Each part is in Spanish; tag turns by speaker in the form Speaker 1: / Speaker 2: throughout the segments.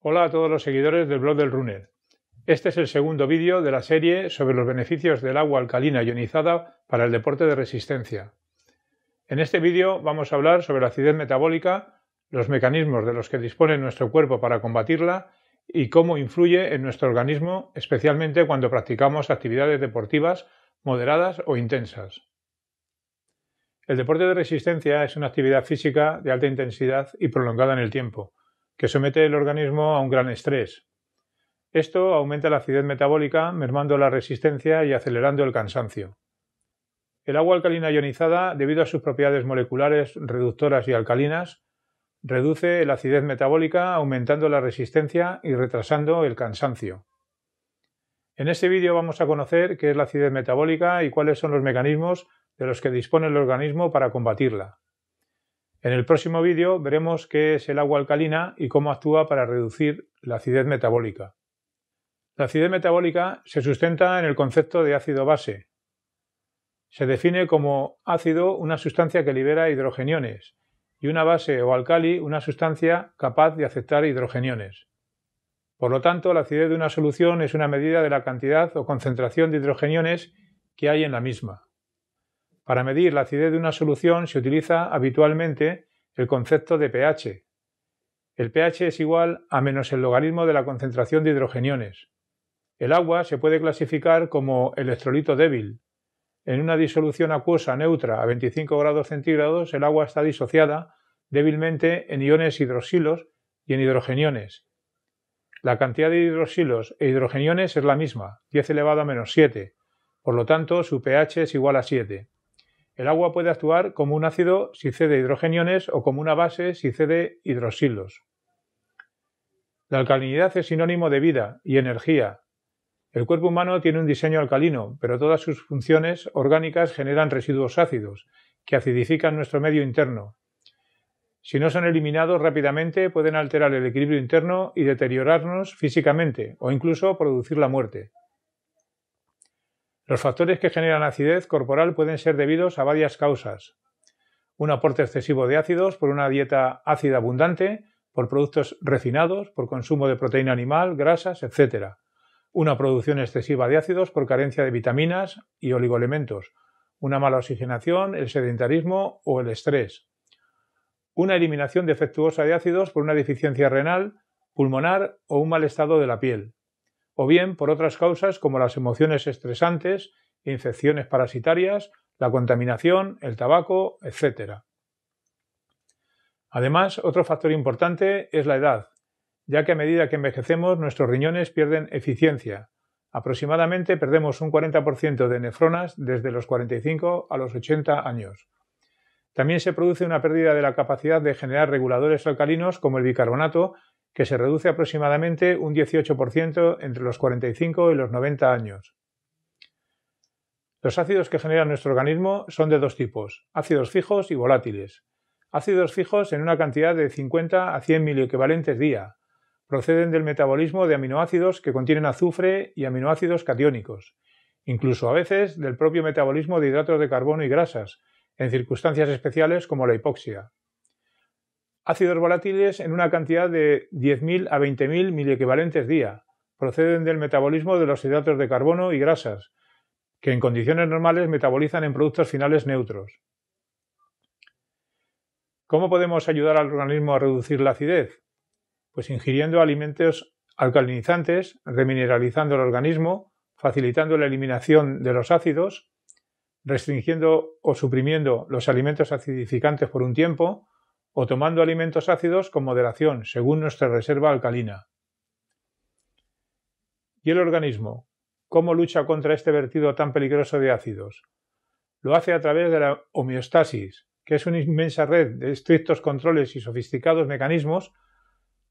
Speaker 1: Hola a todos los seguidores del blog del Runel. Este es el segundo vídeo de la serie sobre los beneficios del agua alcalina ionizada para el deporte de resistencia. En este vídeo vamos a hablar sobre la acidez metabólica, los mecanismos de los que dispone nuestro cuerpo para combatirla y cómo influye en nuestro organismo, especialmente cuando practicamos actividades deportivas moderadas o intensas. El deporte de resistencia es una actividad física de alta intensidad y prolongada en el tiempo que somete el organismo a un gran estrés. Esto aumenta la acidez metabólica, mermando la resistencia y acelerando el cansancio. El agua alcalina ionizada, debido a sus propiedades moleculares reductoras y alcalinas, reduce la acidez metabólica, aumentando la resistencia y retrasando el cansancio. En este vídeo vamos a conocer qué es la acidez metabólica y cuáles son los mecanismos de los que dispone el organismo para combatirla. En el próximo vídeo veremos qué es el agua alcalina y cómo actúa para reducir la acidez metabólica. La acidez metabólica se sustenta en el concepto de ácido-base. Se define como ácido una sustancia que libera hidrogeniones y una base o alcali una sustancia capaz de aceptar hidrogeniones. Por lo tanto, la acidez de una solución es una medida de la cantidad o concentración de hidrogeniones que hay en la misma. Para medir la acidez de una solución se utiliza habitualmente el concepto de pH. El pH es igual a menos el logaritmo de la concentración de hidrogeniones. El agua se puede clasificar como electrolito débil. En una disolución acuosa neutra a 25 grados centígrados, el agua está disociada débilmente en iones hidroxilos y en hidrogeniones. La cantidad de hidroxilos e hidrogeniones es la misma, 10 elevado a menos 7. Por lo tanto, su pH es igual a 7. El agua puede actuar como un ácido si cede hidrogeniones o como una base si cede hidroxilos. La alcalinidad es sinónimo de vida y energía. El cuerpo humano tiene un diseño alcalino, pero todas sus funciones orgánicas generan residuos ácidos, que acidifican nuestro medio interno. Si no son eliminados rápidamente, pueden alterar el equilibrio interno y deteriorarnos físicamente, o incluso producir la muerte. Los factores que generan acidez corporal pueden ser debidos a varias causas. Un aporte excesivo de ácidos por una dieta ácida abundante, por productos refinados, por consumo de proteína animal, grasas, etc. Una producción excesiva de ácidos por carencia de vitaminas y oligoelementos, una mala oxigenación, el sedentarismo o el estrés. Una eliminación defectuosa de ácidos por una deficiencia renal, pulmonar o un mal estado de la piel o bien por otras causas como las emociones estresantes, infecciones parasitarias, la contaminación, el tabaco, etc. Además, otro factor importante es la edad, ya que a medida que envejecemos nuestros riñones pierden eficiencia. Aproximadamente perdemos un 40% de nefronas desde los 45 a los 80 años. También se produce una pérdida de la capacidad de generar reguladores alcalinos como el bicarbonato que se reduce aproximadamente un 18% entre los 45 y los 90 años. Los ácidos que genera nuestro organismo son de dos tipos, ácidos fijos y volátiles. Ácidos fijos en una cantidad de 50 a 100 miliequivalentes día. Proceden del metabolismo de aminoácidos que contienen azufre y aminoácidos cationicos, incluso a veces del propio metabolismo de hidratos de carbono y grasas, en circunstancias especiales como la hipoxia ácidos volátiles en una cantidad de 10.000 a 20.000 miliequivalentes día. Proceden del metabolismo de los hidratos de carbono y grasas, que en condiciones normales metabolizan en productos finales neutros. ¿Cómo podemos ayudar al organismo a reducir la acidez? Pues ingiriendo alimentos alcalinizantes, remineralizando el organismo, facilitando la eliminación de los ácidos, restringiendo o suprimiendo los alimentos acidificantes por un tiempo, o tomando alimentos ácidos con moderación, según nuestra reserva alcalina. ¿Y el organismo? ¿Cómo lucha contra este vertido tan peligroso de ácidos? Lo hace a través de la homeostasis, que es una inmensa red de estrictos controles y sofisticados mecanismos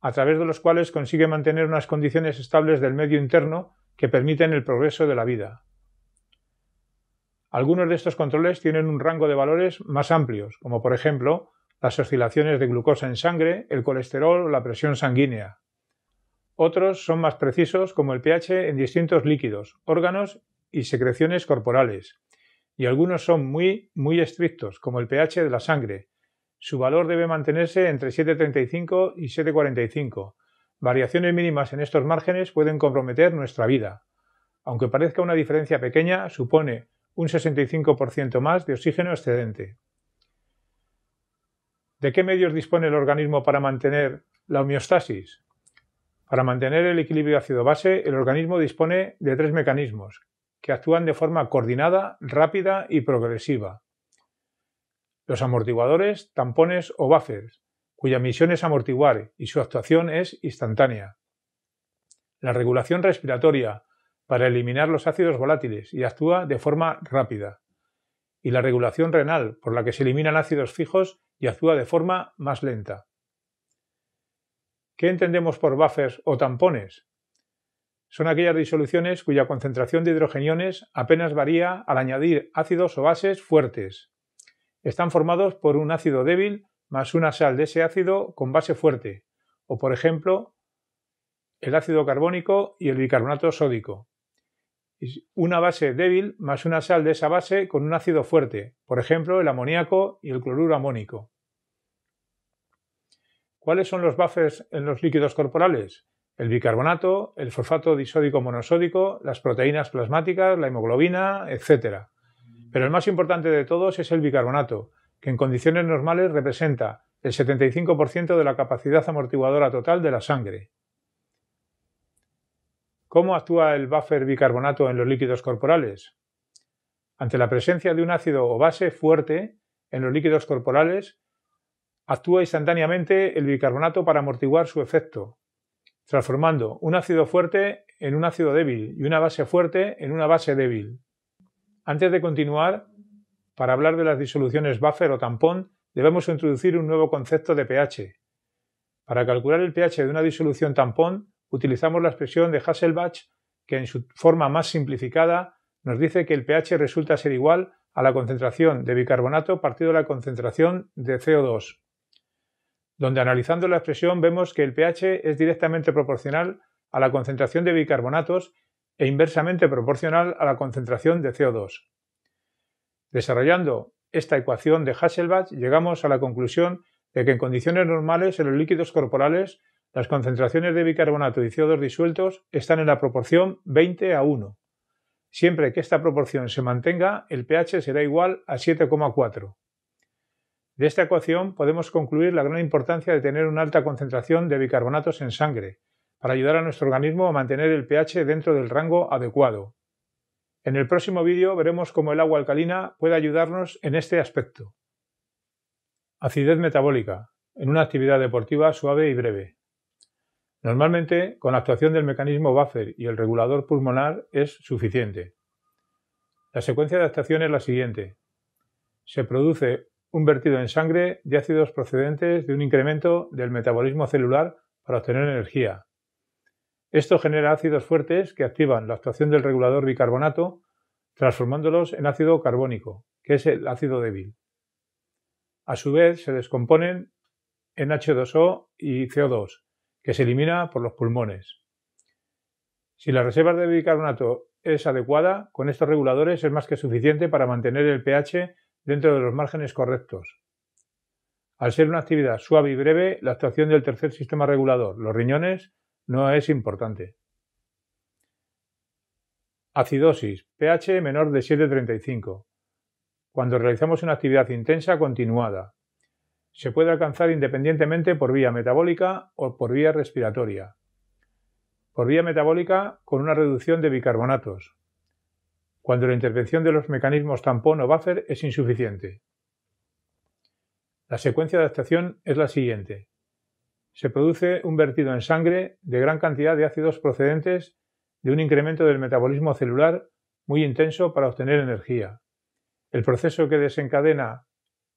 Speaker 1: a través de los cuales consigue mantener unas condiciones estables del medio interno que permiten el progreso de la vida. Algunos de estos controles tienen un rango de valores más amplios, como por ejemplo las oscilaciones de glucosa en sangre, el colesterol o la presión sanguínea. Otros son más precisos como el pH en distintos líquidos, órganos y secreciones corporales. Y algunos son muy, muy estrictos, como el pH de la sangre. Su valor debe mantenerse entre 7,35 y 7,45. Variaciones mínimas en estos márgenes pueden comprometer nuestra vida. Aunque parezca una diferencia pequeña, supone un 65% más de oxígeno excedente. ¿De qué medios dispone el organismo para mantener la homeostasis? Para mantener el equilibrio ácido-base, el organismo dispone de tres mecanismos que actúan de forma coordinada, rápida y progresiva. Los amortiguadores, tampones o buffers, cuya misión es amortiguar y su actuación es instantánea. La regulación respiratoria, para eliminar los ácidos volátiles y actúa de forma rápida. Y la regulación renal, por la que se eliminan ácidos fijos y actúa de forma más lenta. ¿Qué entendemos por buffers o tampones? Son aquellas disoluciones cuya concentración de hidrogeniones apenas varía al añadir ácidos o bases fuertes. Están formados por un ácido débil más una sal de ese ácido con base fuerte, o por ejemplo, el ácido carbónico y el bicarbonato sódico una base débil más una sal de esa base con un ácido fuerte, por ejemplo el amoníaco y el cloruro amónico. ¿Cuáles son los buffers en los líquidos corporales? El bicarbonato, el fosfato disódico monosódico, las proteínas plasmáticas, la hemoglobina, etc. Pero el más importante de todos es el bicarbonato, que en condiciones normales representa el 75% de la capacidad amortiguadora total de la sangre. ¿Cómo actúa el buffer bicarbonato en los líquidos corporales? Ante la presencia de un ácido o base fuerte en los líquidos corporales, actúa instantáneamente el bicarbonato para amortiguar su efecto, transformando un ácido fuerte en un ácido débil y una base fuerte en una base débil. Antes de continuar, para hablar de las disoluciones buffer o tampón, debemos introducir un nuevo concepto de pH. Para calcular el pH de una disolución tampón, utilizamos la expresión de Hasselbach que en su forma más simplificada nos dice que el pH resulta ser igual a la concentración de bicarbonato partido de la concentración de CO2, donde analizando la expresión vemos que el pH es directamente proporcional a la concentración de bicarbonatos e inversamente proporcional a la concentración de CO2. Desarrollando esta ecuación de Hasselbach llegamos a la conclusión de que en condiciones normales en los líquidos corporales las concentraciones de bicarbonato y CO2 disueltos están en la proporción 20 a 1. Siempre que esta proporción se mantenga, el pH será igual a 7,4. De esta ecuación podemos concluir la gran importancia de tener una alta concentración de bicarbonatos en sangre, para ayudar a nuestro organismo a mantener el pH dentro del rango adecuado. En el próximo vídeo veremos cómo el agua alcalina puede ayudarnos en este aspecto. Acidez metabólica, en una actividad deportiva suave y breve. Normalmente, con la actuación del mecanismo buffer y el regulador pulmonar es suficiente. La secuencia de actuación es la siguiente. Se produce un vertido en sangre de ácidos procedentes de un incremento del metabolismo celular para obtener energía. Esto genera ácidos fuertes que activan la actuación del regulador bicarbonato, transformándolos en ácido carbónico, que es el ácido débil. A su vez, se descomponen en H2O y CO2, que se elimina por los pulmones. Si la reserva de bicarbonato es adecuada, con estos reguladores es más que suficiente para mantener el pH dentro de los márgenes correctos. Al ser una actividad suave y breve, la actuación del tercer sistema regulador, los riñones, no es importante. Acidosis, pH menor de 7,35. Cuando realizamos una actividad intensa continuada, se puede alcanzar independientemente por vía metabólica o por vía respiratoria. Por vía metabólica con una reducción de bicarbonatos, cuando la intervención de los mecanismos tampón o buffer es insuficiente. La secuencia de adaptación es la siguiente. Se produce un vertido en sangre de gran cantidad de ácidos procedentes de un incremento del metabolismo celular muy intenso para obtener energía. El proceso que desencadena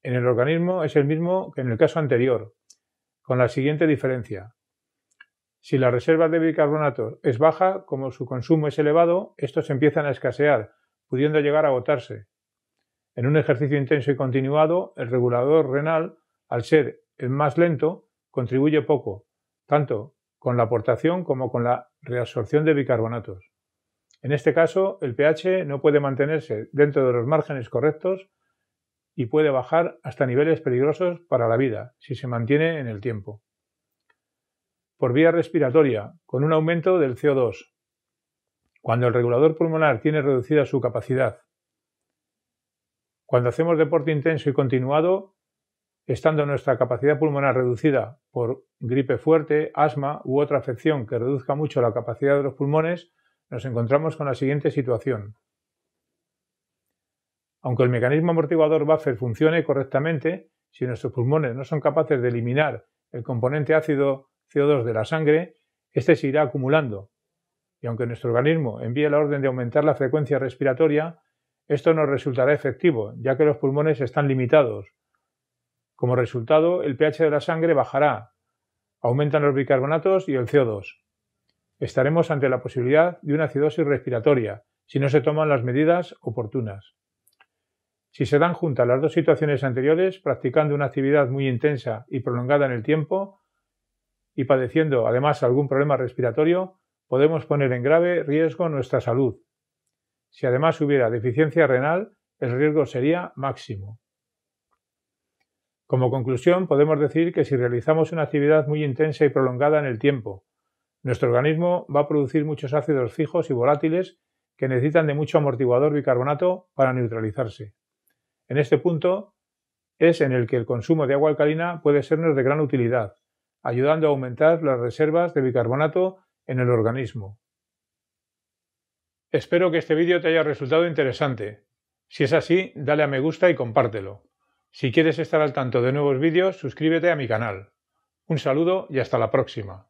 Speaker 1: en el organismo es el mismo que en el caso anterior, con la siguiente diferencia. Si la reserva de bicarbonato es baja, como su consumo es elevado, estos empiezan a escasear, pudiendo llegar a agotarse. En un ejercicio intenso y continuado, el regulador renal, al ser el más lento, contribuye poco, tanto con la aportación como con la reabsorción de bicarbonatos. En este caso, el pH no puede mantenerse dentro de los márgenes correctos y puede bajar hasta niveles peligrosos para la vida si se mantiene en el tiempo. Por vía respiratoria, con un aumento del CO2, cuando el regulador pulmonar tiene reducida su capacidad. Cuando hacemos deporte intenso y continuado, estando nuestra capacidad pulmonar reducida por gripe fuerte, asma u otra afección que reduzca mucho la capacidad de los pulmones, nos encontramos con la siguiente situación. Aunque el mecanismo amortiguador buffer funcione correctamente, si nuestros pulmones no son capaces de eliminar el componente ácido CO2 de la sangre, este se irá acumulando. Y aunque nuestro organismo envíe la orden de aumentar la frecuencia respiratoria, esto no resultará efectivo, ya que los pulmones están limitados. Como resultado, el pH de la sangre bajará, aumentan los bicarbonatos y el CO2. Estaremos ante la posibilidad de una acidosis respiratoria si no se toman las medidas oportunas. Si se dan juntas las dos situaciones anteriores, practicando una actividad muy intensa y prolongada en el tiempo, y padeciendo además algún problema respiratorio, podemos poner en grave riesgo nuestra salud. Si además hubiera deficiencia renal, el riesgo sería máximo. Como conclusión, podemos decir que si realizamos una actividad muy intensa y prolongada en el tiempo, nuestro organismo va a producir muchos ácidos fijos y volátiles que necesitan de mucho amortiguador bicarbonato para neutralizarse. En este punto es en el que el consumo de agua alcalina puede sernos de gran utilidad, ayudando a aumentar las reservas de bicarbonato en el organismo. Espero que este vídeo te haya resultado interesante. Si es así, dale a me gusta y compártelo. Si quieres estar al tanto de nuevos vídeos, suscríbete a mi canal. Un saludo y hasta la próxima.